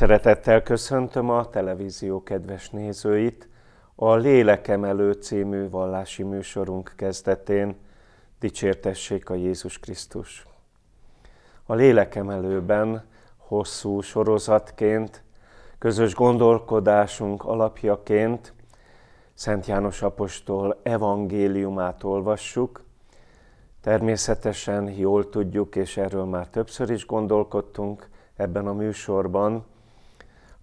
Szeretettel köszöntöm a televízió kedves nézőit a Lélekemelő című vallási műsorunk kezdetén. Dicsértessék a Jézus Krisztus! A Lélekemelőben hosszú sorozatként, közös gondolkodásunk alapjaként Szent János Apostol evangéliumát olvassuk. Természetesen jól tudjuk, és erről már többször is gondolkodtunk ebben a műsorban,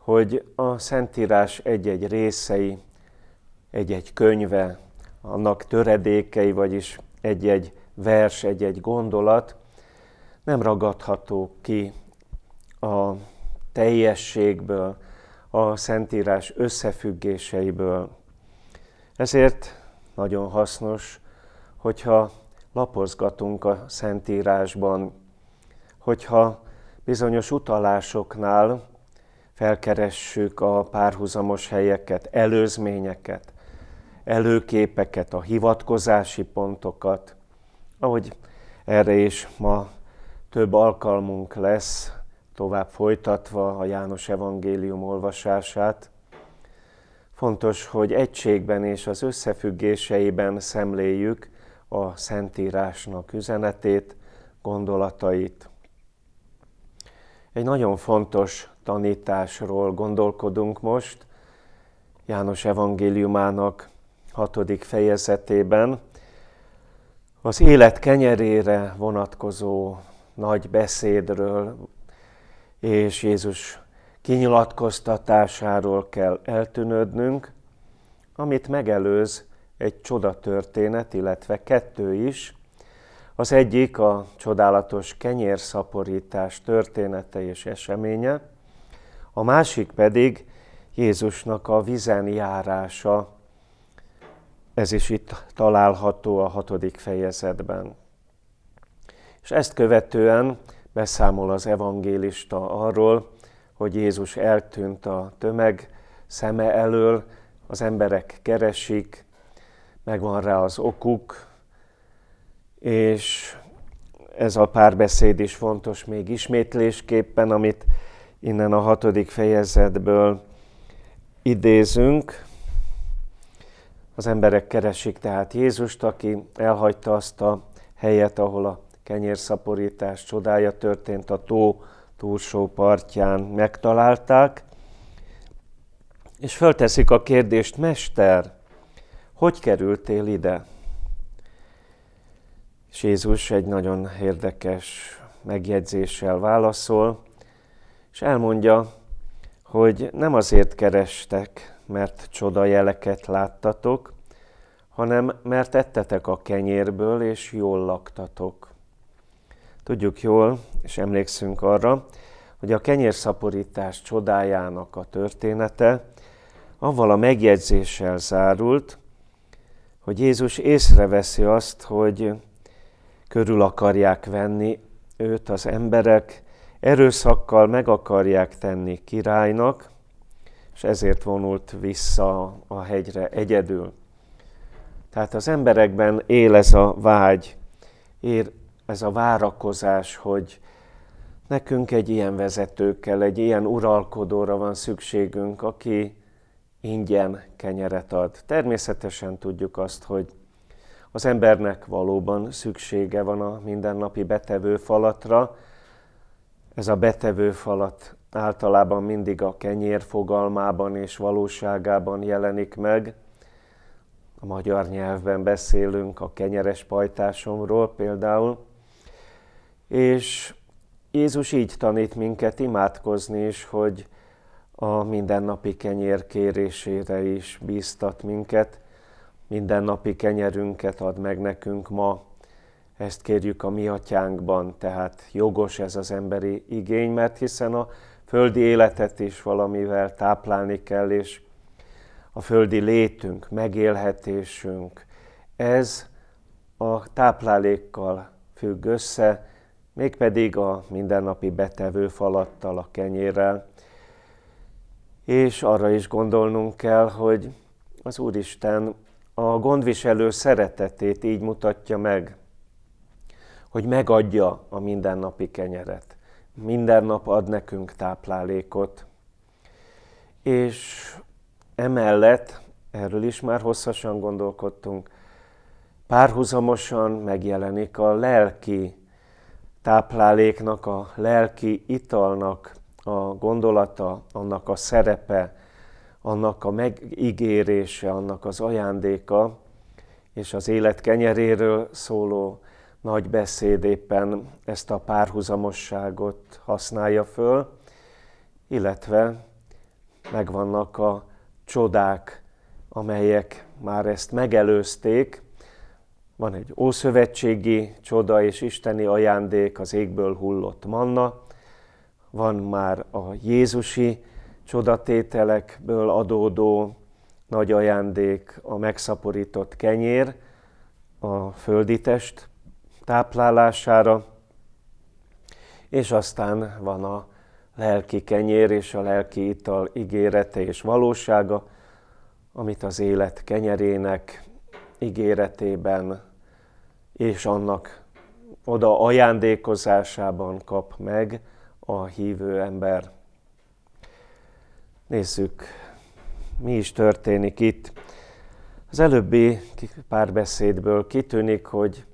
hogy a Szentírás egy-egy részei, egy-egy könyve, annak töredékei, vagyis egy-egy vers, egy-egy gondolat nem ragadható ki a teljességből, a Szentírás összefüggéseiből. Ezért nagyon hasznos, hogyha lapozgatunk a Szentírásban, hogyha bizonyos utalásoknál felkeressük a párhuzamos helyeket, előzményeket, előképeket, a hivatkozási pontokat, ahogy erre is ma több alkalmunk lesz, tovább folytatva a János evangélium olvasását. Fontos, hogy egységben és az összefüggéseiben szemléljük a Szentírásnak üzenetét, gondolatait. Egy nagyon fontos tanításról gondolkodunk most, János evangéliumának hatodik fejezetében, az élet kenyerére vonatkozó nagy beszédről és Jézus kinyilatkoztatásáról kell eltűnődnünk, amit megelőz egy történet, illetve kettő is. Az egyik a csodálatos kenyérszaporítás története és eseménye, a másik pedig Jézusnak a vizen járása. Ez is itt található a hatodik fejezetben. És ezt követően beszámol az evangélista arról, hogy Jézus eltűnt a tömeg szeme elől, az emberek keresik, megvan rá az okuk, és ez a párbeszéd is fontos még ismétlésképpen, amit innen a hatodik fejezetből idézünk. Az emberek keresik tehát Jézust, aki elhagyta azt a helyet, ahol a kenyérszaporítás csodája történt a tó túlsó partján megtalálták, és fölteszik a kérdést, Mester, hogy kerültél ide? És Jézus egy nagyon érdekes megjegyzéssel válaszol, és elmondja, hogy nem azért kerestek, mert csoda jeleket láttatok, hanem mert ettetek a kenyérből, és jól laktatok. Tudjuk jól, és emlékszünk arra, hogy a kenyérszaporítás csodájának a története avval a megjegyzéssel zárult, hogy Jézus észreveszi azt, hogy körül akarják venni őt az emberek, erőszakkal meg akarják tenni királynak, és ezért vonult vissza a hegyre egyedül. Tehát az emberekben él ez a vágy, ér ez a várakozás, hogy nekünk egy ilyen vezetőkkel, egy ilyen uralkodóra van szükségünk, aki ingyen kenyeret ad. Természetesen tudjuk azt, hogy az embernek valóban szüksége van a mindennapi betevő falatra, ez a betevő falat általában mindig a kenyér fogalmában és valóságában jelenik meg. A magyar nyelvben beszélünk a kenyeres pajtásomról például, és Jézus így tanít minket imádkozni is, hogy a mindennapi kenyér kérésére is bíztat minket, mindennapi kenyerünket ad meg nekünk ma, ezt kérjük a mi atyánkban, tehát jogos ez az emberi igény, mert hiszen a földi életet is valamivel táplálni kell, és a földi létünk, megélhetésünk, ez a táplálékkal függ össze, mégpedig a mindennapi betevő falattal, a kenyérrel. És arra is gondolnunk kell, hogy az Úristen a gondviselő szeretetét így mutatja meg, hogy megadja a mindennapi kenyeret. Minden nap ad nekünk táplálékot. És emellett, erről is már hosszasan gondolkodtunk, párhuzamosan megjelenik a lelki tápláléknak, a lelki italnak a gondolata, annak a szerepe, annak a megígérése, annak az ajándéka, és az élet kenyeréről szóló nagy beszéd éppen ezt a párhuzamosságot használja föl, illetve megvannak a csodák, amelyek már ezt megelőzték. Van egy ószövetségi csoda és isteni ajándék, az égből hullott manna, van már a Jézusi csodatételekből adódó nagy ajándék, a megszaporított kenyér, a földi test, táplálására, és aztán van a lelki kenyér és a lelki ital ígérete és valósága, amit az élet kenyerének ígéretében és annak oda ajándékozásában kap meg a hívő ember. Nézzük, mi is történik itt. Az előbbi párbeszédből kitűnik, hogy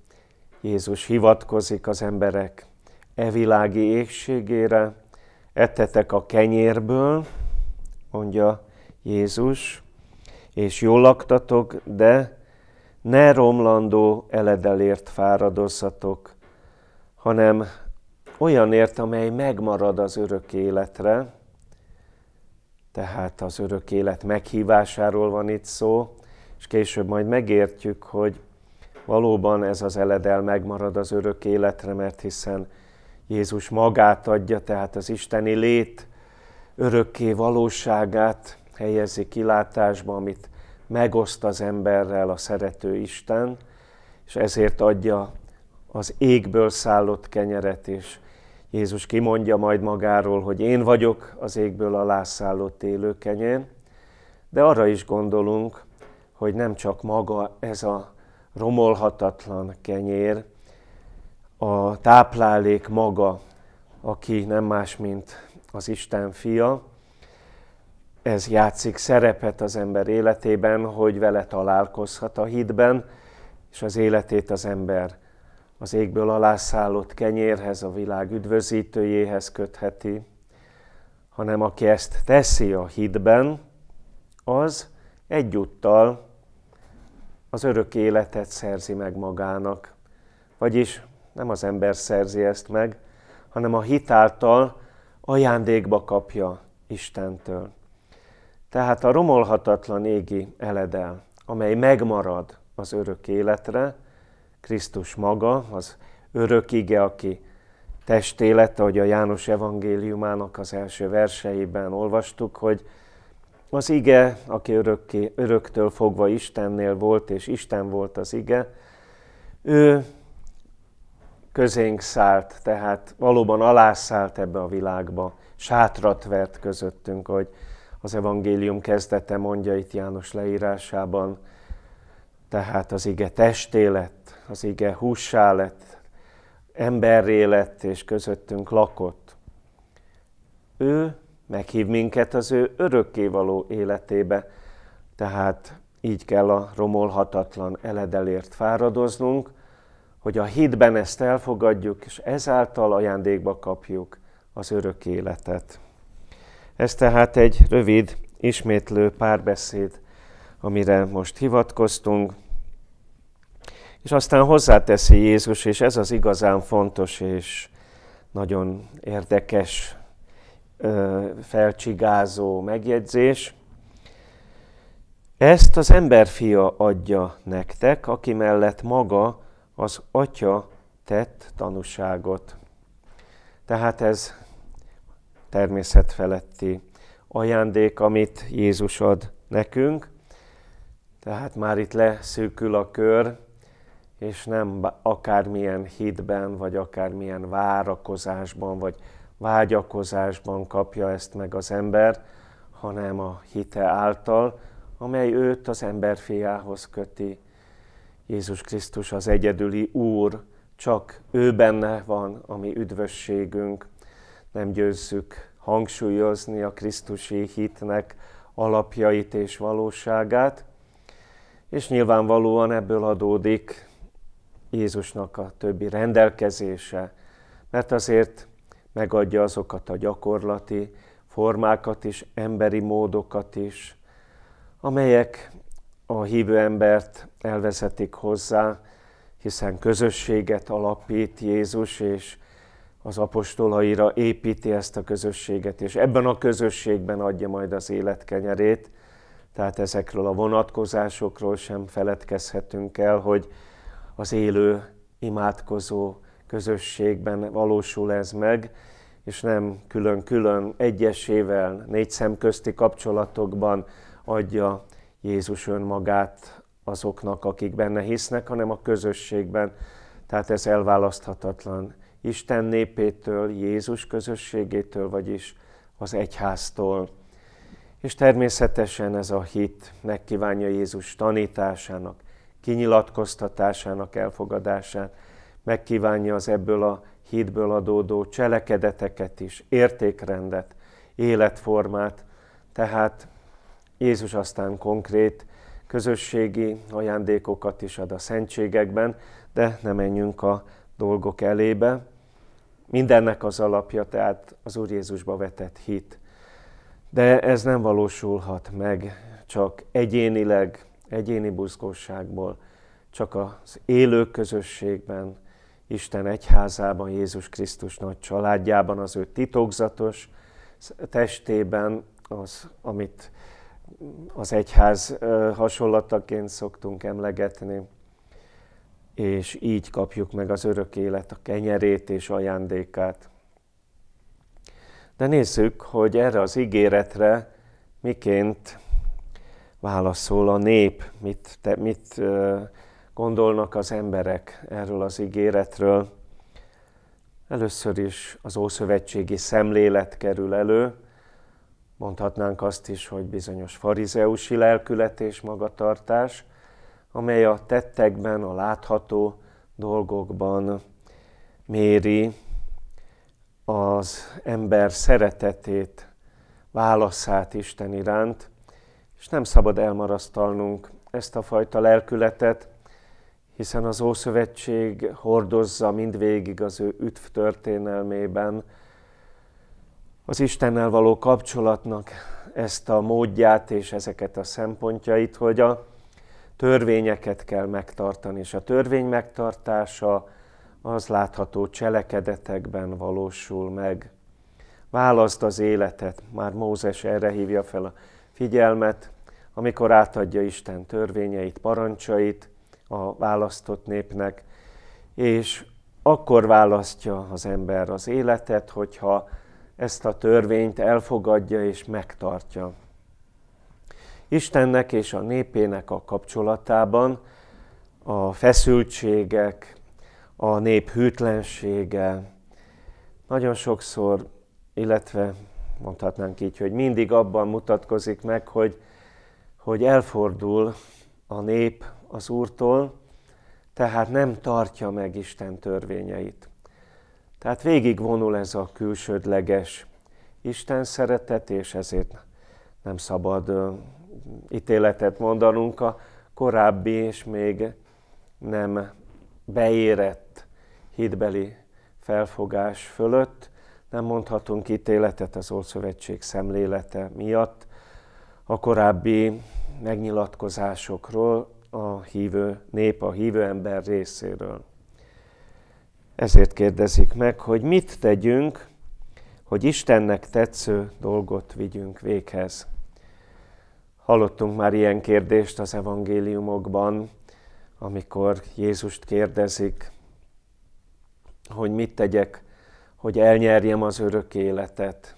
Jézus hivatkozik az emberek e világi égségére, ettetek a kenyérből, mondja Jézus, és jól laktatok, de ne romlandó eledelért fáradozzatok, hanem olyanért, amely megmarad az örök életre, tehát az örök élet meghívásáról van itt szó, és később majd megértjük, hogy valóban ez az eledel megmarad az örök életre, mert hiszen Jézus magát adja, tehát az isteni lét örökké valóságát helyezi kilátásba, amit megoszt az emberrel a szerető Isten, és ezért adja az égből szállott kenyeret, és Jézus kimondja majd magáról, hogy én vagyok az égből alászállott élő kenyén, de arra is gondolunk, hogy nem csak maga ez a romolhatatlan kenyér, a táplálék maga, aki nem más, mint az Isten fia. Ez játszik szerepet az ember életében, hogy vele találkozhat a hitben, és az életét az ember az égből alászállott kenyérhez, a világ üdvözítőjéhez kötheti, hanem aki ezt teszi a hitben, az egyúttal az örök életet szerzi meg magának. Vagyis nem az ember szerzi ezt meg, hanem a hit által ajándékba kapja Istentől. Tehát a romolhatatlan égi eledel, amely megmarad az örök életre, Krisztus maga, az örök ige, aki testélet, ahogy a János evangéliumának az első verseiben olvastuk, hogy az ige, aki örökké, öröktől fogva Istennél volt, és Isten volt az ige, ő közénk szállt, tehát valóban alászállt ebbe a világba, sátrat vert közöttünk, hogy az evangélium kezdete mondja itt János leírásában, tehát az ige testé lett, az ige hússá lett, emberré lett és közöttünk lakott. Ő meghív minket az ő örökkévaló életébe. Tehát így kell a romolhatatlan eledelért fáradoznunk, hogy a hitben ezt elfogadjuk, és ezáltal ajándékba kapjuk az örök életet. Ez tehát egy rövid, ismétlő párbeszéd, amire most hivatkoztunk, és aztán hozzáteszi Jézus, és ez az igazán fontos és nagyon érdekes felcsigázó megjegyzés. Ezt az emberfia adja nektek, aki mellett maga az atya tett tanúságot. Tehát ez természetfeletti ajándék, amit Jézus ad nekünk. Tehát már itt leszűkül a kör, és nem akármilyen hitben, vagy akármilyen várakozásban, vagy vágyakozásban kapja ezt meg az ember, hanem a hite által, amely őt az fiához köti. Jézus Krisztus az egyedüli Úr, csak ő benne van a mi üdvösségünk. Nem győzzük hangsúlyozni a Krisztusi hitnek alapjait és valóságát, és nyilvánvalóan ebből adódik Jézusnak a többi rendelkezése, mert azért megadja azokat a gyakorlati formákat is, emberi módokat is, amelyek a hívő embert elvezetik hozzá, hiszen közösséget alapít Jézus, és az apostolaira építi ezt a közösséget, és ebben a közösségben adja majd az életkenyerét. Tehát ezekről a vonatkozásokról sem feledkezhetünk el, hogy az élő, imádkozó, közösségben valósul ez meg, és nem külön-külön egyesével, négy közti kapcsolatokban adja Jézus önmagát azoknak, akik benne hisznek, hanem a közösségben. Tehát ez elválaszthatatlan Isten népétől, Jézus közösségétől, vagyis az egyháztól. És természetesen ez a hit megkívánja Jézus tanításának, kinyilatkoztatásának elfogadását, megkívánja az ebből a hídből adódó cselekedeteket is, értékrendet, életformát. Tehát Jézus aztán konkrét közösségi ajándékokat is ad a szentségekben, de ne menjünk a dolgok elébe. Mindennek az alapja tehát az Úr Jézusba vetett hit. De ez nem valósulhat meg csak egyénileg, egyéni buzgóságból, csak az élő közösségben, Isten egyházában, Jézus Krisztus nagy családjában, az ő titokzatos testében, az, amit az egyház hasonlataként szoktunk emlegetni, és így kapjuk meg az örök élet, a kenyerét és ajándékát. De nézzük, hogy erre az ígéretre miként válaszol a nép, mit, te, mit gondolnak az emberek erről az ígéretről. Először is az ószövetségi szemlélet kerül elő, mondhatnánk azt is, hogy bizonyos farizeusi lelkület és magatartás, amely a tettekben, a látható dolgokban méri az ember szeretetét, válaszát Isten iránt, és nem szabad elmarasztalnunk ezt a fajta lelkületet, hiszen az Ószövetség hordozza mindvégig az ő üdv történelmében az Istennel való kapcsolatnak ezt a módját és ezeket a szempontjait, hogy a törvényeket kell megtartani, és a törvény megtartása az látható cselekedetekben valósul meg. Választ az életet, már Mózes erre hívja fel a figyelmet, amikor átadja Isten törvényeit, parancsait, a választott népnek, és akkor választja az ember az életet, hogyha ezt a törvényt elfogadja és megtartja. Istennek és a népének a kapcsolatában a feszültségek, a nép hűtlensége, nagyon sokszor, illetve mondhatnánk így, hogy mindig abban mutatkozik meg, hogy, hogy elfordul a nép az Úrtól, tehát nem tartja meg Isten törvényeit. Tehát végigvonul ez a külsődleges Isten szeretet, és ezért nem szabad ítéletet mondanunk a korábbi és még nem beérett hitbeli felfogás fölött, nem mondhatunk ítéletet az Ószövetség szemlélete miatt, a korábbi megnyilatkozásokról a hívő nép, a hívő ember részéről. Ezért kérdezik meg, hogy mit tegyünk, hogy Istennek tetsző dolgot vigyünk véghez. Hallottunk már ilyen kérdést az evangéliumokban, amikor Jézust kérdezik, hogy mit tegyek, hogy elnyerjem az örök életet.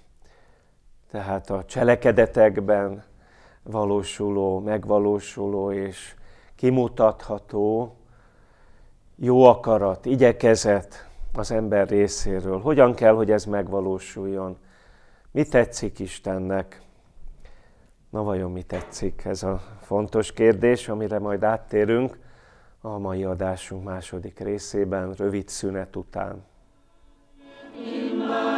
Tehát a cselekedetekben valósuló, megvalósuló és kimutatható jó akarat, igyekezet az ember részéről. Hogyan kell, hogy ez megvalósuljon? Mi tetszik Istennek? Na vajon mi tetszik? Ez a fontos kérdés, amire majd áttérünk a mai adásunk második részében, rövid szünet után. Imádság.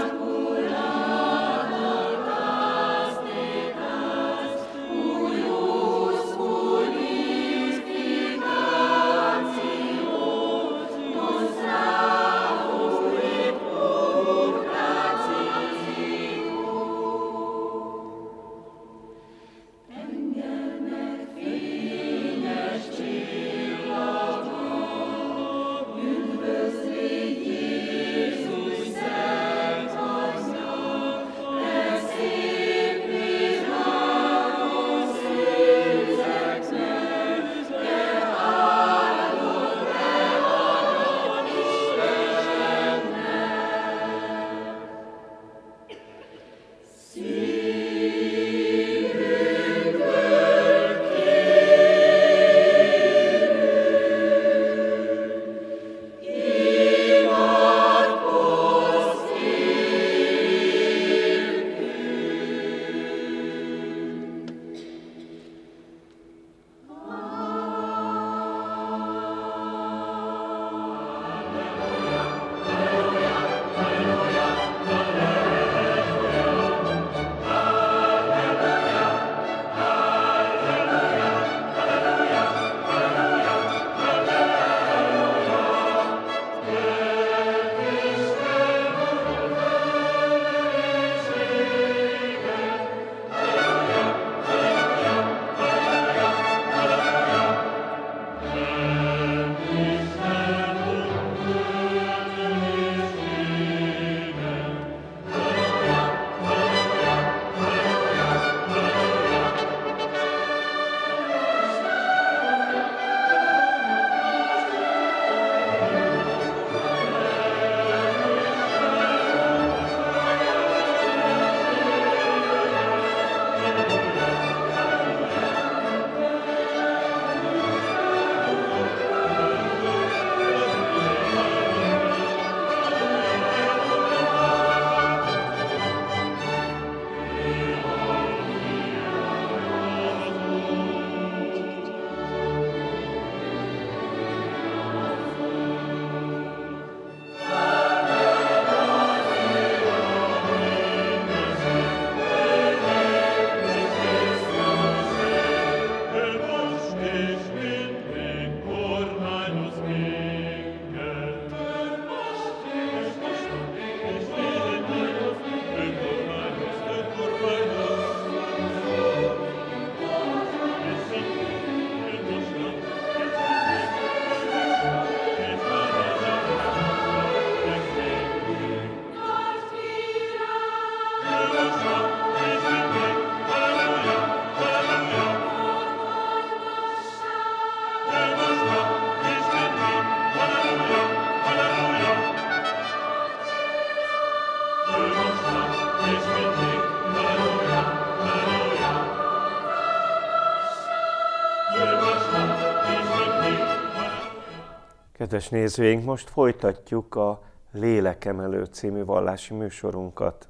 Kedves nézőink, most folytatjuk a Lélekemelő című vallási műsorunkat.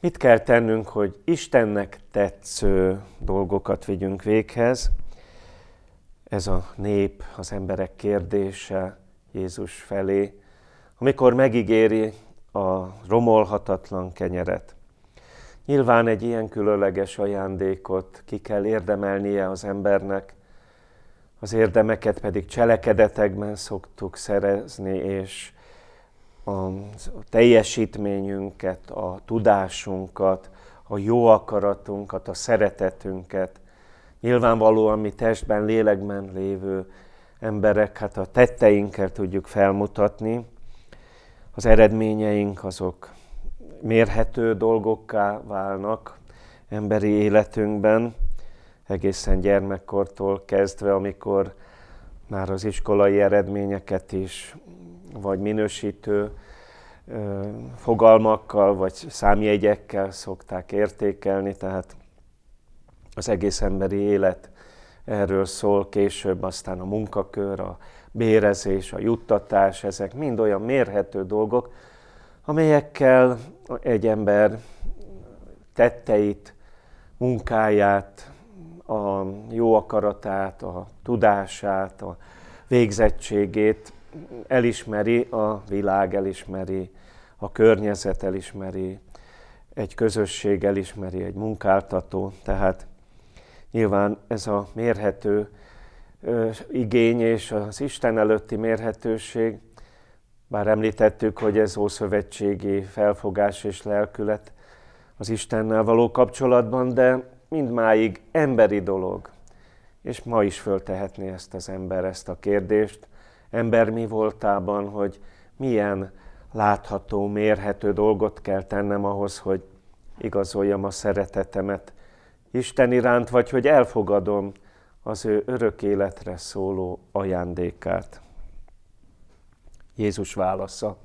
Mit kell tennünk, hogy Istennek tetsző dolgokat vigyünk véghez? Ez a nép, az emberek kérdése Jézus felé, amikor megígéri a romolhatatlan kenyeret. Nyilván egy ilyen különleges ajándékot ki kell érdemelnie az embernek, az érdemeket pedig cselekedetekben szoktuk szerezni, és a teljesítményünket, a tudásunkat, a jó akaratunkat, a szeretetünket. Nyilvánvalóan mi testben, lélekben lévő emberek, hát a tetteinkkel tudjuk felmutatni. Az eredményeink azok mérhető dolgokká válnak emberi életünkben, egészen gyermekkortól kezdve, amikor már az iskolai eredményeket is, vagy minősítő fogalmakkal, vagy számjegyekkel szokták értékelni, tehát az egész emberi élet erről szól, később aztán a munkakör, a bérezés, a juttatás, ezek mind olyan mérhető dolgok, amelyekkel egy ember tetteit, munkáját, a jó akaratát, a tudását, a végzettségét elismeri, a világ elismeri, a környezet elismeri, egy közösség elismeri, egy munkáltató. Tehát nyilván ez a mérhető igény és az Isten előtti mérhetőség, bár említettük, hogy ez ószövetségi felfogás és lelkület az Istennel való kapcsolatban, de mindmáig emberi dolog. És ma is föltehetné ezt az ember, ezt a kérdést, ember mi voltában, hogy milyen látható, mérhető dolgot kell tennem ahhoz, hogy igazoljam a szeretetemet Isten iránt, vagy hogy elfogadom az ő örök életre szóló ajándékát. Jézus válasza.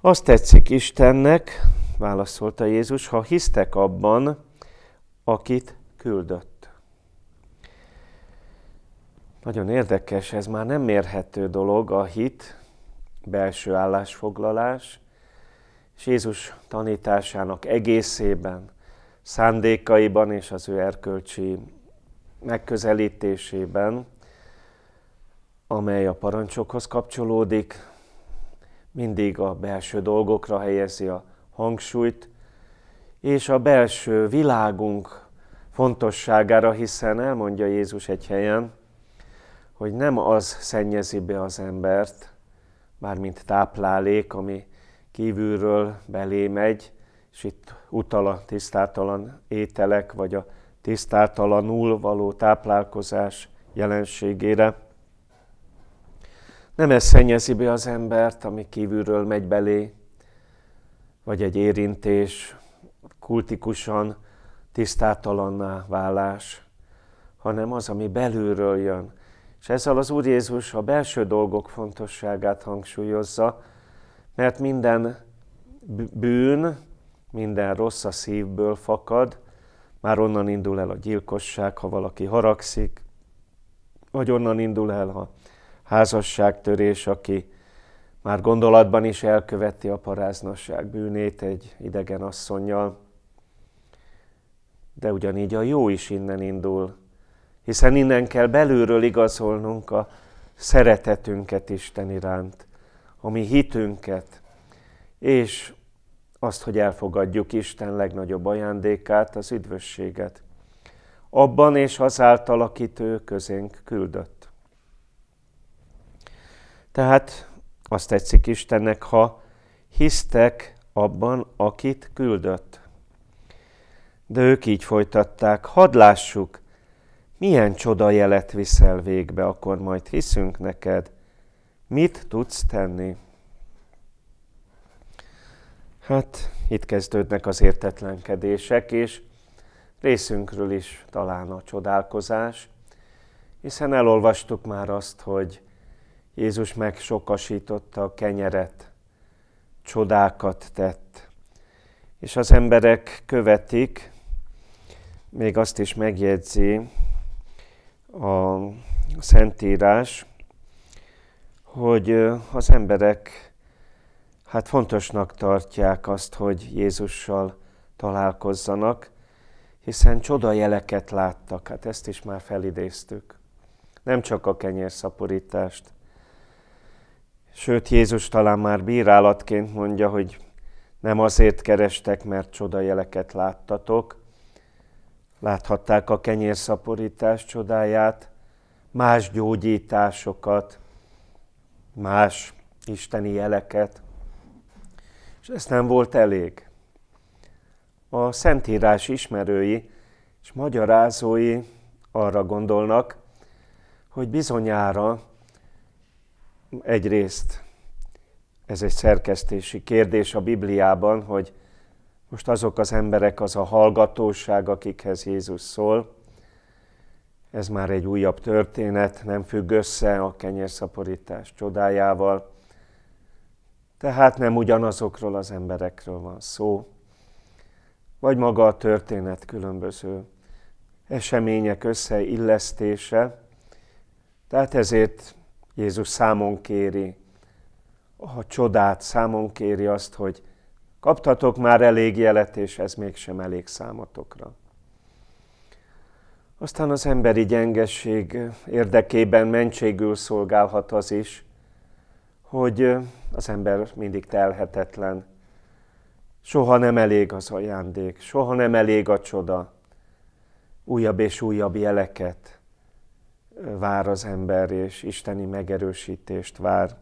Azt tetszik Istennek, válaszolta Jézus, ha hisztek abban, akit küldött. Nagyon érdekes, ez már nem mérhető dolog a hit, belső állásfoglalás, és Jézus tanításának egészében, szándékaiban és az ő erkölcsi megközelítésében, amely a parancsokhoz kapcsolódik, mindig a belső dolgokra helyezi a hangsúlyt, és a belső világunk fontosságára, hiszen elmondja Jézus egy helyen, hogy nem az szennyezi be az embert, mármint táplálék, ami kívülről belé megy, és itt utal a tisztátalan ételek, vagy a tisztátalanul való táplálkozás jelenségére. Nem ez szennyezi be az embert, ami kívülről megy belé, vagy egy érintés, kultikusan tisztátalanná válás, hanem az, ami belülről jön. És ezzel az Úr Jézus a belső dolgok fontosságát hangsúlyozza, mert minden bűn, minden rossz a szívből fakad, már onnan indul el a gyilkosság, ha valaki haragszik, vagy onnan indul el a házasságtörés, aki már gondolatban is elköveti a paráznosság bűnét egy idegen asszonynal de ugyanígy a jó is innen indul, hiszen innen kell belülről igazolnunk a szeretetünket Isten iránt, a mi hitünket, és azt, hogy elfogadjuk Isten legnagyobb ajándékát, az üdvösséget. Abban és azáltal, akit ő közénk küldött. Tehát azt tetszik Istennek, ha hisztek abban, akit küldött. De ők így folytatták, hadd lássuk, milyen csoda jelet viszel végbe, akkor majd hiszünk neked. Mit tudsz tenni? Hát itt kezdődnek az értetlenkedések, és részünkről is talán a csodálkozás, hiszen elolvastuk már azt, hogy Jézus megsokasította a kenyeret, csodákat tett, és az emberek követik, még azt is megjegyzi a Szentírás, hogy az emberek hát fontosnak tartják azt, hogy Jézussal találkozzanak, hiszen csoda jeleket láttak, hát ezt is már felidéztük. Nem csak a kenyérszaporítást. Sőt, Jézus talán már bírálatként mondja, hogy nem azért kerestek, mert csoda jeleket láttatok, Láthatták a kenyérszaporítás csodáját, más gyógyításokat, más isteni jeleket. És ez nem volt elég. A Szentírás ismerői és magyarázói arra gondolnak, hogy bizonyára egyrészt ez egy szerkesztési kérdés a Bibliában, hogy most azok az emberek, az a hallgatóság, akikhez Jézus szól, ez már egy újabb történet, nem függ össze a kenyérszaporítás csodájával, tehát nem ugyanazokról az emberekről van szó, vagy maga a történet különböző események összeillesztése, tehát ezért Jézus számon kéri a csodát, számon kéri azt, hogy Kaptatok már elég jelet, és ez mégsem elég számotokra. Aztán az emberi gyengesség érdekében mentségül szolgálhat az is, hogy az ember mindig telhetetlen. Soha nem elég az ajándék, soha nem elég a csoda. Újabb és újabb jeleket vár az ember, és isteni megerősítést vár.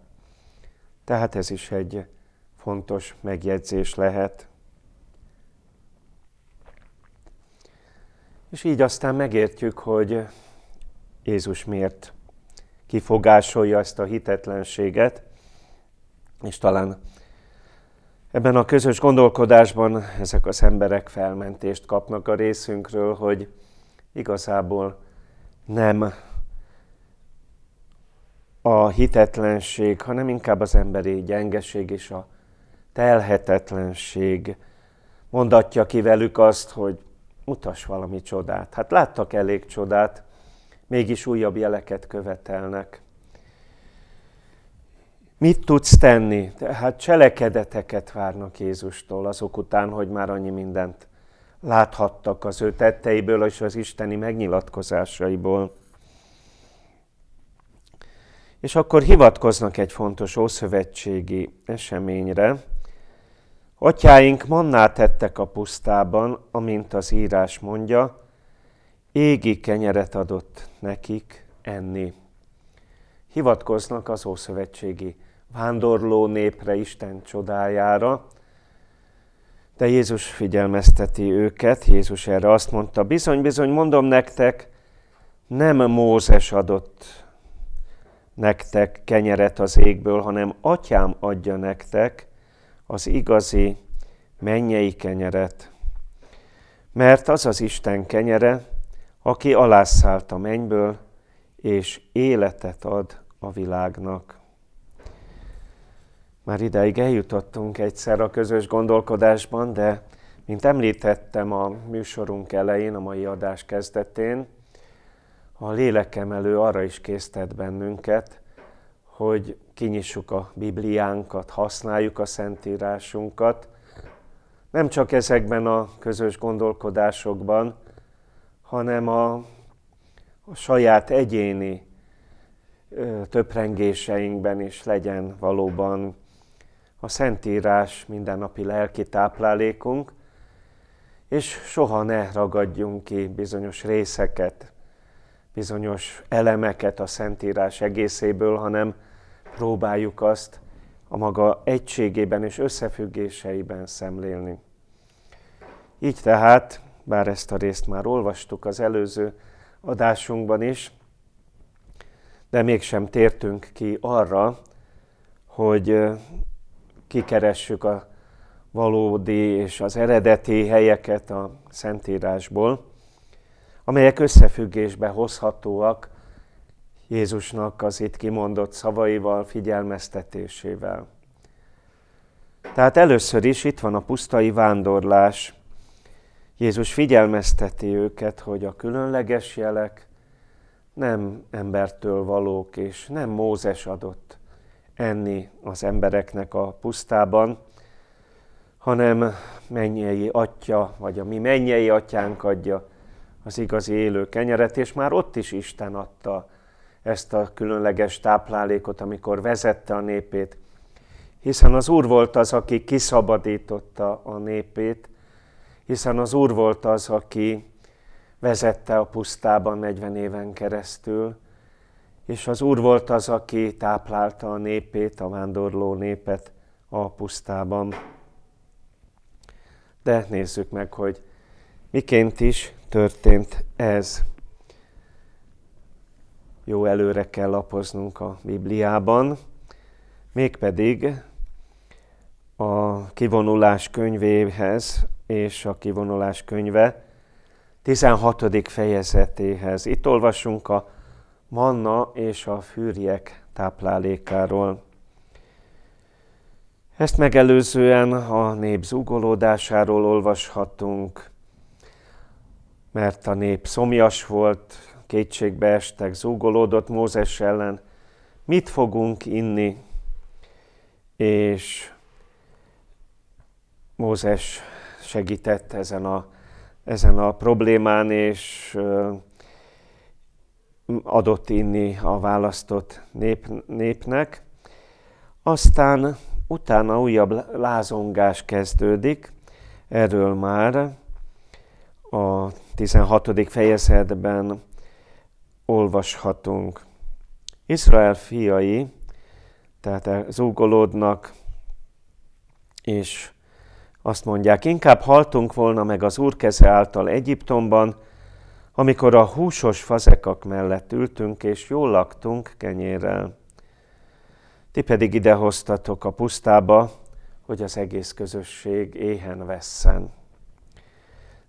Tehát ez is egy fontos megjegyzés lehet. És így aztán megértjük, hogy Jézus miért kifogásolja ezt a hitetlenséget, és talán ebben a közös gondolkodásban ezek az emberek felmentést kapnak a részünkről, hogy igazából nem a hitetlenség, hanem inkább az emberi gyengeség és a telhetetlenség mondatja ki velük azt, hogy mutas valami csodát. Hát láttak elég csodát, mégis újabb jeleket követelnek. Mit tudsz tenni? Tehát cselekedeteket várnak Jézustól azok után, hogy már annyi mindent láthattak az ő tetteiből és az isteni megnyilatkozásaiból. És akkor hivatkoznak egy fontos ószövetségi eseményre, Atyáink mannát tettek a pusztában, amint az írás mondja, égi kenyeret adott nekik enni. Hivatkoznak az Ószövetségi vándorló népre Isten csodájára, de Jézus figyelmezteti őket, Jézus erre azt mondta, bizony-bizony mondom nektek, nem Mózes adott nektek kenyeret az égből, hanem atyám adja nektek, az igazi mennyei kenyeret. Mert az az Isten kenyere, aki alászállt a mennyből, és életet ad a világnak. Már ideig eljutottunk egyszer a közös gondolkodásban, de mint említettem a műsorunk elején, a mai adás kezdetén, a lélekemelő arra is késztett bennünket, hogy kinyissuk a Bibliánkat, használjuk a Szentírásunkat, nem csak ezekben a közös gondolkodásokban, hanem a, a saját egyéni ö, töprengéseinkben is legyen valóban a Szentírás mindennapi lelki táplálékunk, és soha ne ragadjunk ki bizonyos részeket, bizonyos elemeket a Szentírás egészéből, hanem próbáljuk azt a maga egységében és összefüggéseiben szemlélni. Így tehát, bár ezt a részt már olvastuk az előző adásunkban is, de mégsem tértünk ki arra, hogy kikeressük a valódi és az eredeti helyeket a Szentírásból, amelyek összefüggésbe hozhatóak Jézusnak az itt kimondott szavaival, figyelmeztetésével. Tehát először is itt van a pusztai vándorlás. Jézus figyelmezteti őket, hogy a különleges jelek nem embertől valók, és nem Mózes adott enni az embereknek a pusztában, hanem mennyei atya, vagy a mi mennyei atyánk adja az igazi élő kenyeret, és már ott is Isten adta ezt a különleges táplálékot, amikor vezette a népét, hiszen az Úr volt az, aki kiszabadította a népét, hiszen az Úr volt az, aki vezette a pusztában 40 éven keresztül, és az Úr volt az, aki táplálta a népét, a vándorló népet a pusztában. De nézzük meg, hogy miként is történt ez jó előre kell lapoznunk a Bibliában, mégpedig a kivonulás könyvéhez és a kivonulás könyve 16. fejezetéhez. Itt olvasunk a manna és a fűrjek táplálékáról. Ezt megelőzően a nép zúgolódásáról olvashatunk, mert a nép szomjas volt, kétségbe estek, zúgolódott Mózes ellen, mit fogunk inni? És Mózes segített ezen a, ezen a problémán, és adott inni a választott nép, népnek. Aztán utána újabb lázongás kezdődik, erről már a 16. fejezetben olvashatunk. Izrael fiai, tehát zúgolódnak, és azt mondják, inkább haltunk volna meg az Úr keze által Egyiptomban, amikor a húsos fazekak mellett ültünk, és jól laktunk kenyérrel. Ti pedig idehoztatok a pusztába, hogy az egész közösség éhen vesszen.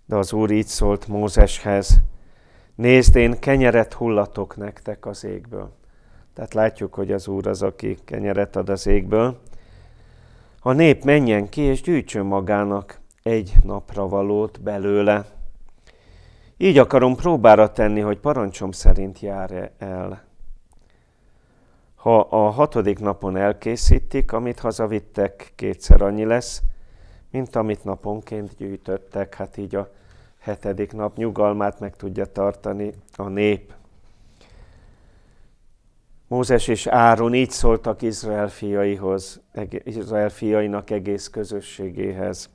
De az Úr így szólt Mózeshez, Nézd, én kenyeret hullatok nektek az égből. Tehát látjuk, hogy az Úr az, aki kenyeret ad az égből. A nép menjen ki, és gyűjtsön magának egy napra valót belőle. Így akarom próbára tenni, hogy parancsom szerint jár-e el. Ha a hatodik napon elkészítik, amit hazavittek, kétszer annyi lesz, mint amit naponként gyűjtöttek. Hát így a hetedik nap nyugalmát meg tudja tartani a nép. Mózes és Áron így szóltak Izrael fiaihoz, Izrael fiainak egész közösségéhez.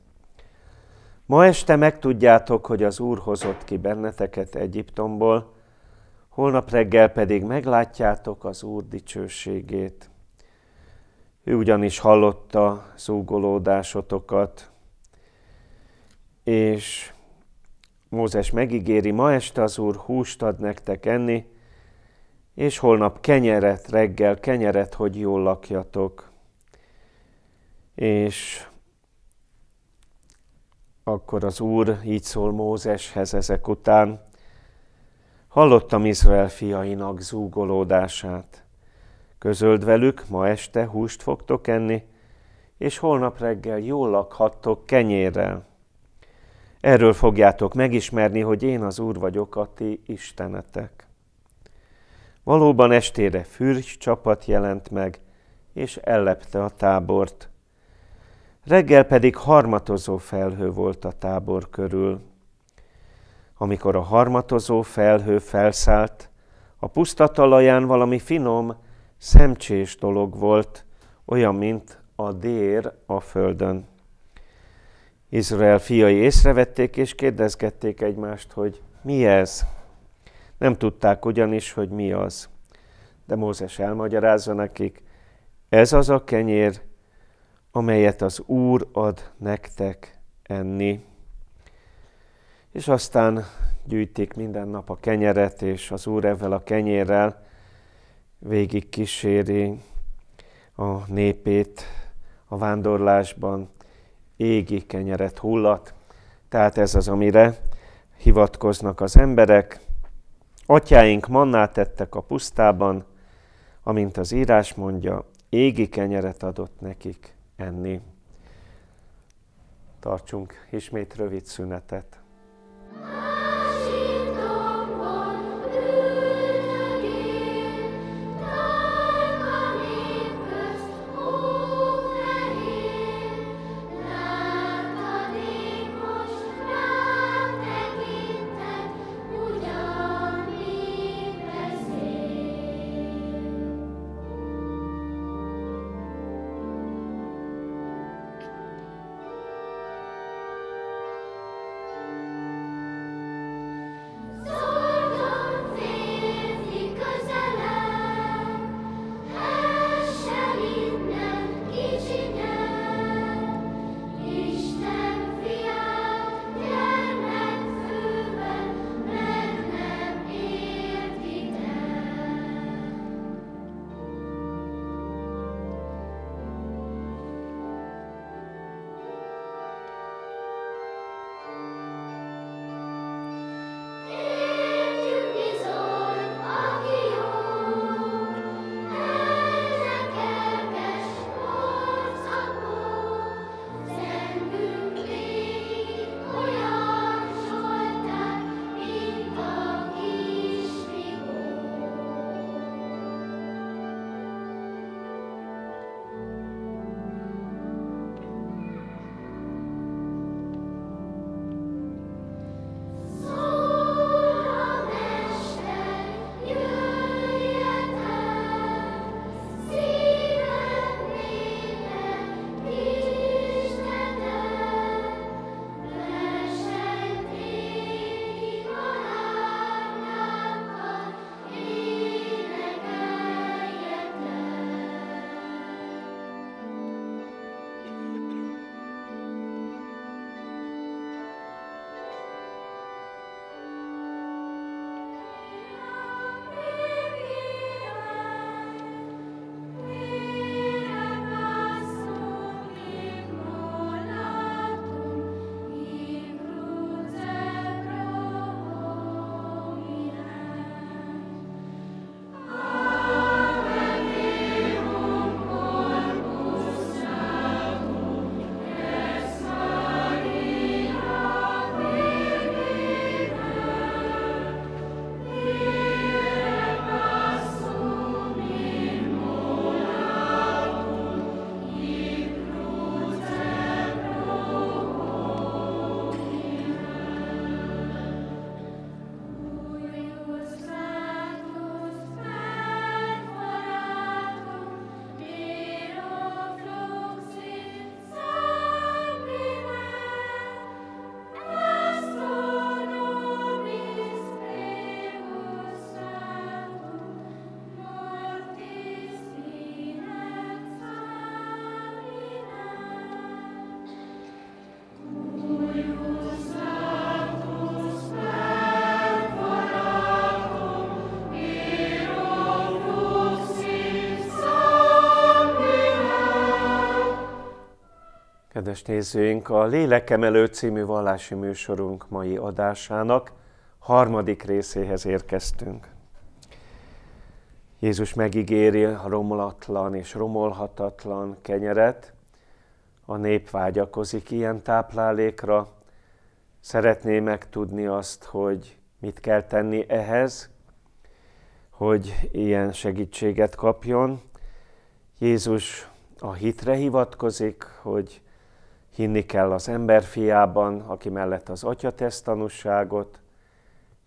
Ma este megtudjátok, hogy az Úr hozott ki benneteket Egyiptomból, holnap reggel pedig meglátjátok az Úr dicsőségét. Ő ugyanis hallotta szúgolódásotokat, és Mózes megígéri, ma este az Úr húst ad nektek enni, és holnap kenyeret reggel, kenyeret, hogy jól lakjatok. És akkor az Úr így szól Mózeshez ezek után, hallottam Izrael fiainak zúgolódását. Közöld velük, ma este húst fogtok enni, és holnap reggel jól lakhattok kenyérrel. Erről fogjátok megismerni, hogy én az Úr vagyok, a ti istenetek. Valóban estére fürgy csapat jelent meg, és ellepte a tábort. Reggel pedig harmatozó felhő volt a tábor körül. Amikor a harmatozó felhő felszállt, a puszta talaján valami finom, szemcsés dolog volt, olyan, mint a dér a földön. Izrael fiai észrevették és kérdezgették egymást, hogy mi ez? Nem tudták ugyanis, hogy mi az. De Mózes elmagyarázza nekik, ez az a kenyér, amelyet az Úr ad nektek enni. És aztán gyűjtik minden nap a kenyeret, és az Úr ezzel a kenyérrel végig kíséri a népét a vándorlásban, égi kenyeret hullat. Tehát ez az, amire hivatkoznak az emberek. Atyáink mannát tettek a pusztában, amint az írás mondja, égi kenyeret adott nekik enni. Tartsunk ismét rövid szünetet. Ah! Kedves nézőink, a Lélekem elő című vallási műsorunk mai adásának harmadik részéhez érkeztünk. Jézus megígéri a romlatlan és romolhatatlan kenyeret, a nép vágyakozik ilyen táplálékra, szeretné megtudni azt, hogy mit kell tenni ehhez, hogy ilyen segítséget kapjon. Jézus a hitre hivatkozik, hogy Hinni kell az ember fiában, aki mellett az atya tesz tanúságot,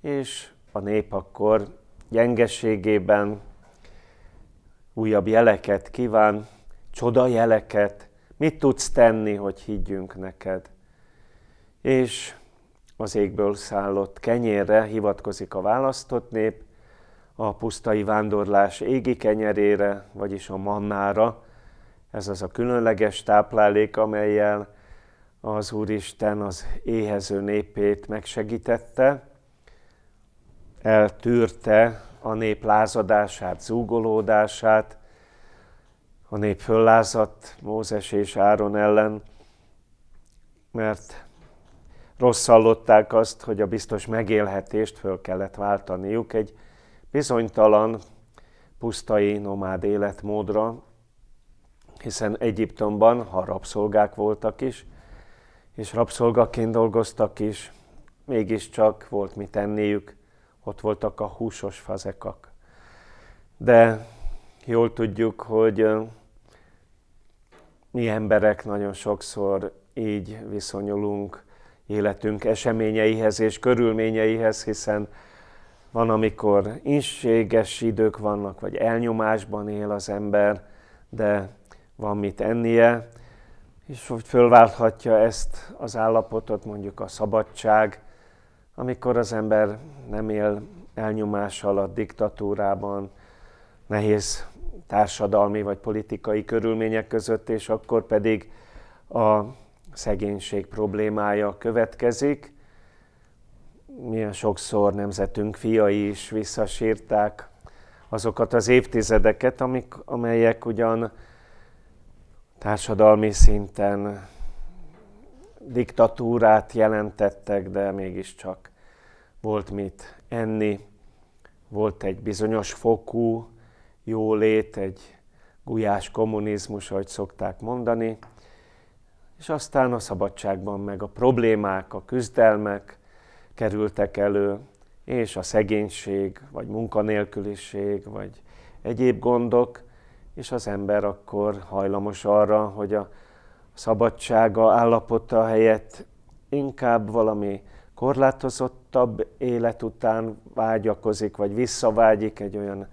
és a nép akkor gyengeségében újabb jeleket kíván, csoda jeleket, mit tudsz tenni, hogy higgyünk neked. És az égből szállott kenyérre hivatkozik a választott nép, a pusztai vándorlás égi kenyerére, vagyis a mannára, ez az a különleges táplálék, amelyel az Úristen az éhező népét megsegítette, eltűrte a nép lázadását, zúgolódását, a nép föllázadt Mózes és Áron ellen, mert rossz hallották azt, hogy a biztos megélhetést föl kellett váltaniuk egy bizonytalan pusztai nomád életmódra, hiszen Egyiptomban, ha rabszolgák voltak is, és rabszolgaként dolgoztak is, mégiscsak volt mit tenniük, ott voltak a húsos fazekak. De jól tudjuk, hogy mi emberek nagyon sokszor így viszonyulunk életünk eseményeihez és körülményeihez, hiszen van, amikor inséges idők vannak, vagy elnyomásban él az ember, de van mit ennie, és hogy fölválthatja ezt az állapotot mondjuk a szabadság, amikor az ember nem él elnyomás alatt, diktatúrában, nehéz társadalmi vagy politikai körülmények között, és akkor pedig a szegénység problémája következik. Milyen sokszor nemzetünk fiai is visszasírták azokat az évtizedeket, amik, amelyek ugyan társadalmi szinten diktatúrát jelentettek, de mégiscsak volt mit enni, volt egy bizonyos fokú jólét, egy gulyás kommunizmus, ahogy szokták mondani, és aztán a szabadságban meg a problémák, a küzdelmek kerültek elő, és a szegénység, vagy munkanélküliség, vagy egyéb gondok, és az ember akkor hajlamos arra, hogy a szabadsága állapota helyett inkább valami korlátozottabb élet után vágyakozik, vagy visszavágyik egy olyan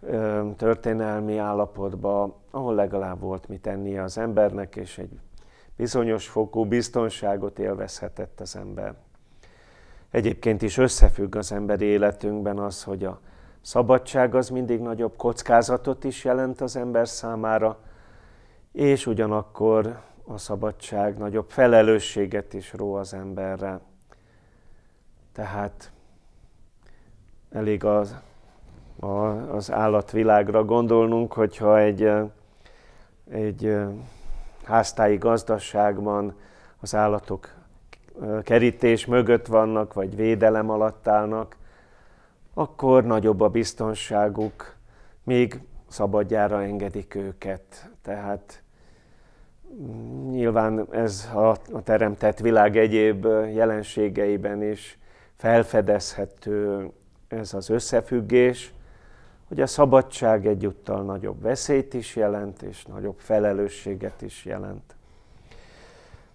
ö, történelmi állapotba, ahol legalább volt mit ennie az embernek, és egy bizonyos fokú biztonságot élvezhetett az ember. Egyébként is összefügg az emberi életünkben az, hogy a szabadság az mindig nagyobb kockázatot is jelent az ember számára, és ugyanakkor a szabadság nagyobb felelősséget is ró az emberre. Tehát elég az, az állatvilágra gondolnunk, hogyha egy, egy háztáji gazdaságban az állatok kerítés mögött vannak, vagy védelem alatt állnak, akkor nagyobb a biztonságuk, még szabadjára engedik őket. Tehát mm, nyilván ez a, a teremtett világ egyéb jelenségeiben is felfedezhető ez az összefüggés, hogy a szabadság egyúttal nagyobb veszélyt is jelent, és nagyobb felelősséget is jelent.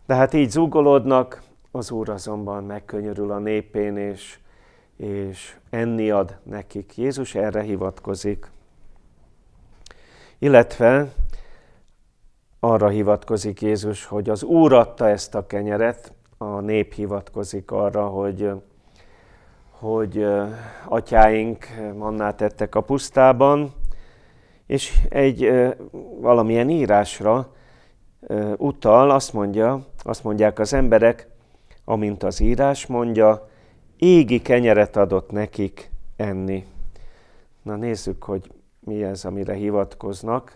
De hát így zúgolódnak, az Úr azonban megkönnyörül a népén, és és enni ad nekik. Jézus erre hivatkozik. Illetve arra hivatkozik Jézus, hogy az Úr adta ezt a kenyeret, a nép hivatkozik arra, hogy, hogy atyáink mannát ettek a pusztában, és egy valamilyen írásra utal, azt mondja, azt mondják az emberek, amint az írás mondja, égi kenyeret adott nekik enni. Na nézzük, hogy mi ez, amire hivatkoznak.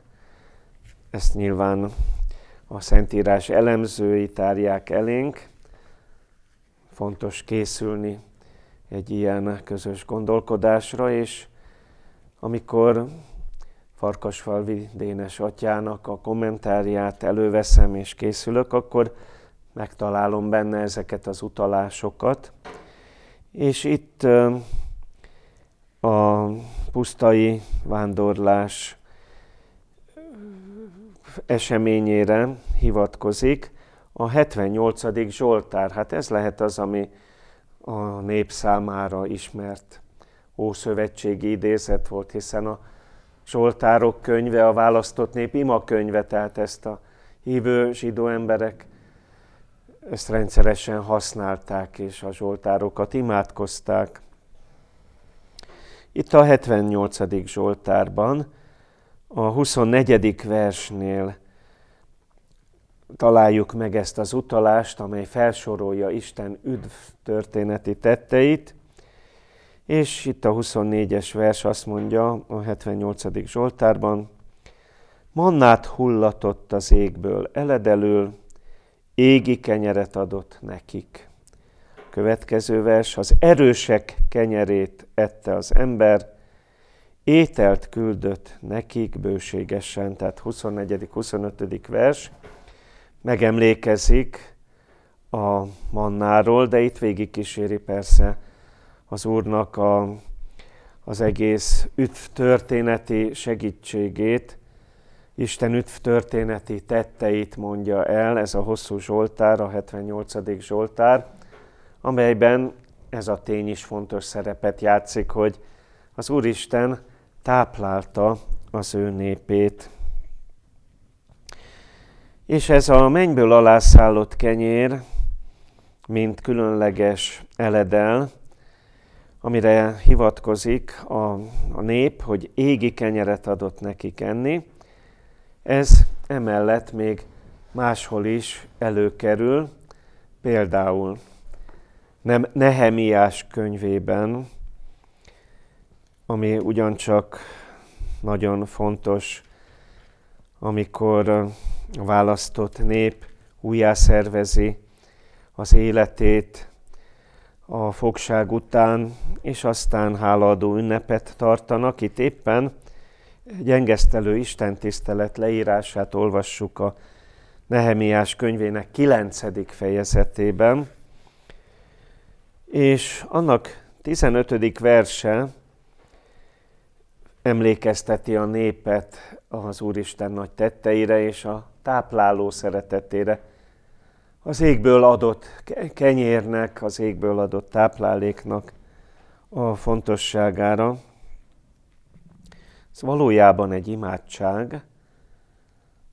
Ezt nyilván a Szentírás elemzői tárják elénk. Fontos készülni egy ilyen közös gondolkodásra, és amikor Farkasfalvi Dénes atyának a kommentárját előveszem és készülök, akkor megtalálom benne ezeket az utalásokat. És itt a pusztai vándorlás eseményére hivatkozik a 78. Zsoltár. Hát ez lehet az, ami a nép számára ismert ószövetségi idézet volt, hiszen a Zsoltárok könyve, a választott nép ima könyve, tehát ezt a hívő zsidó emberek ezt rendszeresen használták, és a zsoltárokat imádkozták. Itt a 78. zsoltárban, a 24. versnél találjuk meg ezt az utalást, amely felsorolja Isten üdv történeti tetteit, és itt a 24-es vers azt mondja a 78. Zsoltárban, Mannát hullatott az égből eledelül, égi kenyeret adott nekik. Következő vers, az erősek kenyerét ette az ember, ételt küldött nekik bőségesen, tehát 24.-25. vers megemlékezik a mannáról, de itt végig kíséri persze az Úrnak a, az egész üdv történeti segítségét, Isten üdv történeti tetteit mondja el, ez a hosszú Zsoltár, a 78. Zsoltár, amelyben ez a tény is fontos szerepet játszik, hogy az Úristen táplálta az ő népét. És ez a mennyből alászállott kenyér, mint különleges eledel, amire hivatkozik a, a nép, hogy égi kenyeret adott nekik enni, ez emellett még máshol is előkerül, például nem Nehemiás könyvében, ami ugyancsak nagyon fontos, amikor a választott nép újjászervezi az életét a fogság után, és aztán hálaadó ünnepet tartanak. Itt éppen gyengesztelő Isten tisztelet leírását olvassuk a Nehemiás könyvének 9. fejezetében, és annak 15. verse emlékezteti a népet az Úristen nagy tetteire és a tápláló szeretetére. Az égből adott kenyérnek, az égből adott tápláléknak a fontosságára. Ez valójában egy imádság,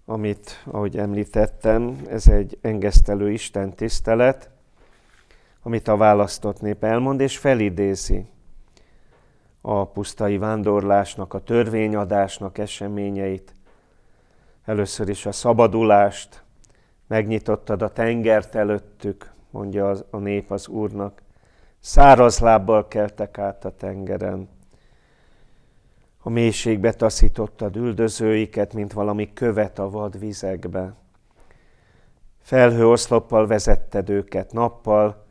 amit, ahogy említettem, ez egy engesztelő Isten tisztelet, amit a választott nép elmond és felidézi a pusztai vándorlásnak, a törvényadásnak eseményeit. Először is a szabadulást, megnyitottad a tengert előttük, mondja a nép az Úrnak. Száraz lábbal keltek át a tengeren. A mélységbe taszítottad üldözőiket, mint valami követ a vad vizekbe. Felhőoszloppal vezetted őket nappal,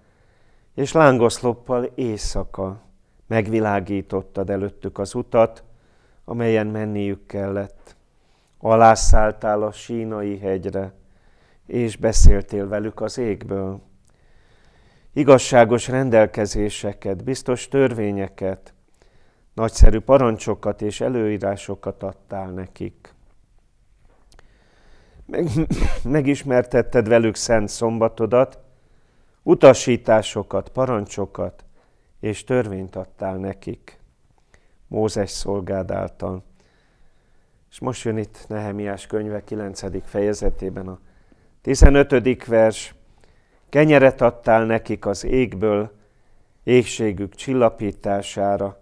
és lángoszloppal éjszaka. Megvilágítottad előttük az utat, amelyen menniük kellett. Alászálltál a sínai hegyre, és beszéltél velük az égből. Igazságos rendelkezéseket, biztos törvényeket, nagyszerű parancsokat és előírásokat adtál nekik. Meg, megismertetted velük szent szombatodat, utasításokat, parancsokat és törvényt adtál nekik. Mózes szolgád által. És most jön itt Nehemiás könyve 9. fejezetében a 15. vers. Kenyeret adtál nekik az égből, égségük csillapítására,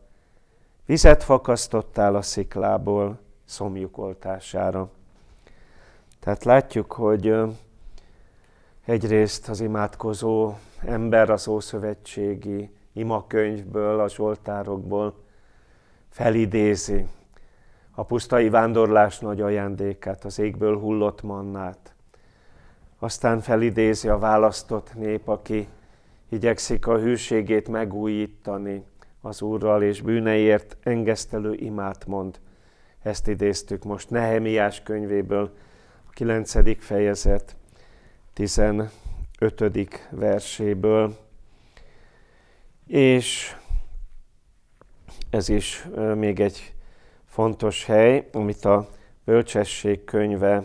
Vizet fakasztottál a sziklából szomjuk oltására. Tehát látjuk, hogy egyrészt az imádkozó ember az ószövetségi imakönyvből, a zsoltárokból felidézi a pusztai vándorlás nagy ajándékát, az égből hullott mannát. Aztán felidézi a választott nép, aki igyekszik a hűségét megújítani, az Úrral, és bűneiért engesztelő imát mond. Ezt idéztük most Nehemiás könyvéből, a 9. fejezet 15. verséből. És ez is még egy fontos hely, amit a bölcsesség könyve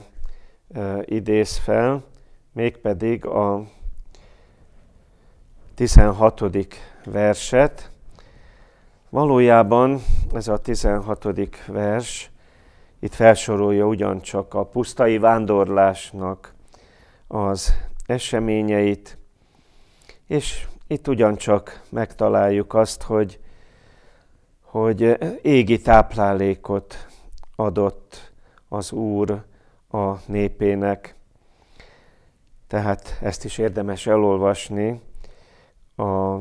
idéz fel, mégpedig a 16. verset, Valójában ez a 16. vers itt felsorolja ugyancsak a pusztai vándorlásnak az eseményeit, és itt ugyancsak megtaláljuk azt, hogy, hogy égi táplálékot adott az Úr a népének. Tehát ezt is érdemes elolvasni a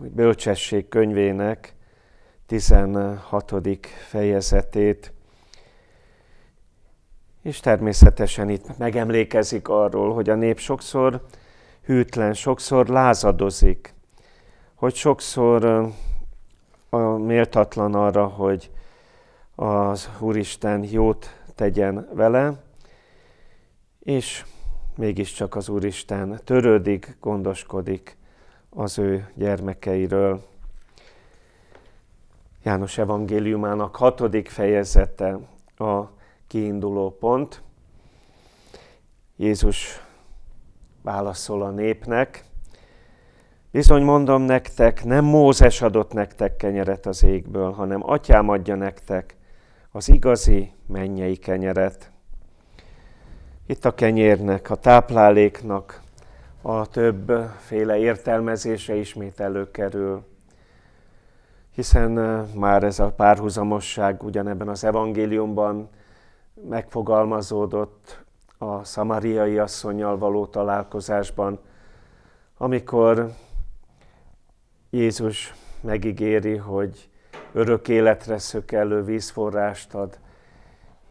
bölcsesség könyvének 16. fejezetét, és természetesen itt megemlékezik arról, hogy a nép sokszor hűtlen, sokszor lázadozik, hogy sokszor méltatlan arra, hogy az Úristen jót tegyen vele, és mégiscsak az Úristen törődik, gondoskodik az ő gyermekeiről. János evangéliumának hatodik fejezete a kiinduló pont. Jézus válaszol a népnek. Bizony mondom nektek, nem Mózes adott nektek kenyeret az égből, hanem atyám adja nektek az igazi mennyei kenyeret. Itt a kenyérnek, a tápláléknak a többféle értelmezése ismét előkerül hiszen már ez a párhuzamosság ugyanebben az evangéliumban megfogalmazódott a szamariai asszonynal való találkozásban, amikor Jézus megígéri, hogy örök életre szökelő vízforrást ad,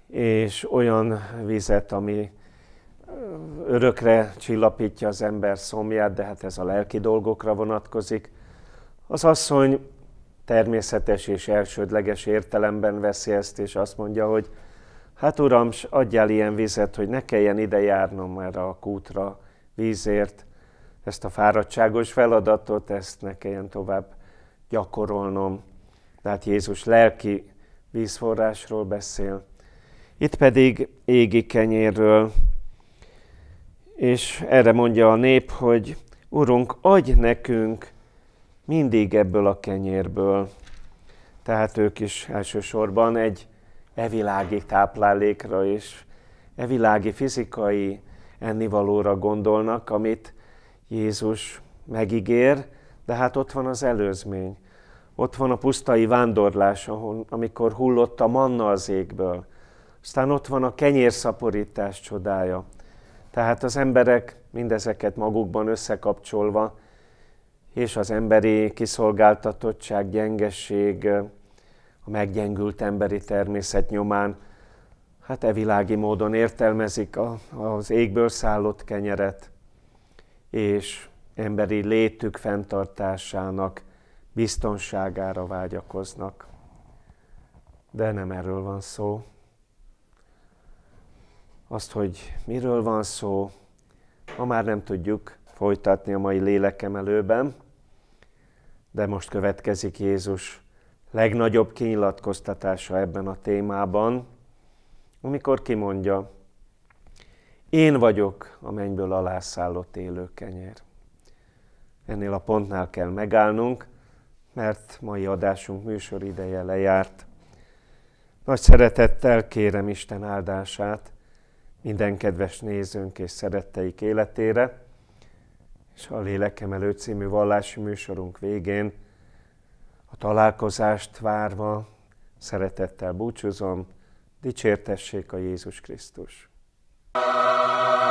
és olyan vizet, ami örökre csillapítja az ember szomját, de hát ez a lelki dolgokra vonatkozik. Az asszony természetes és elsődleges értelemben veszi ezt, és azt mondja, hogy hát uram, adjál ilyen vizet, hogy ne kelljen ide járnom erre a kútra vízért, ezt a fáradtságos feladatot, ezt ne kelljen tovább gyakorolnom. hát Jézus lelki vízforrásról beszél. Itt pedig égi kenyérről, és erre mondja a nép, hogy Urunk, adj nekünk mindig ebből a kenyérből. Tehát ők is elsősorban egy evilági táplálékra és evilági fizikai ennivalóra gondolnak, amit Jézus megígér, de hát ott van az előzmény. Ott van a pusztai vándorlás, ahol, amikor hullott a manna az égből. Aztán ott van a kenyérszaporítás csodája. Tehát az emberek mindezeket magukban összekapcsolva és az emberi kiszolgáltatottság, gyengeség, a meggyengült emberi természet nyomán, hát e világi módon értelmezik a, az égből szállott kenyeret, és emberi létük fenntartásának biztonságára vágyakoznak. De nem erről van szó. Azt, hogy miről van szó, ma már nem tudjuk, folytatni a mai lélekemelőben, de most következik Jézus legnagyobb kinyilatkoztatása ebben a témában, amikor kimondja, én vagyok a mennyből alászállott élő kenyér. Ennél a pontnál kell megállnunk, mert mai adásunk ideje lejárt. Nagy szeretettel kérem Isten áldását minden kedves nézőnk és szeretteik életére, és a Lélekem előtt című vallási műsorunk végén a találkozást várva szeretettel búcsúzom, dicsértessék a Jézus Krisztus! Amen.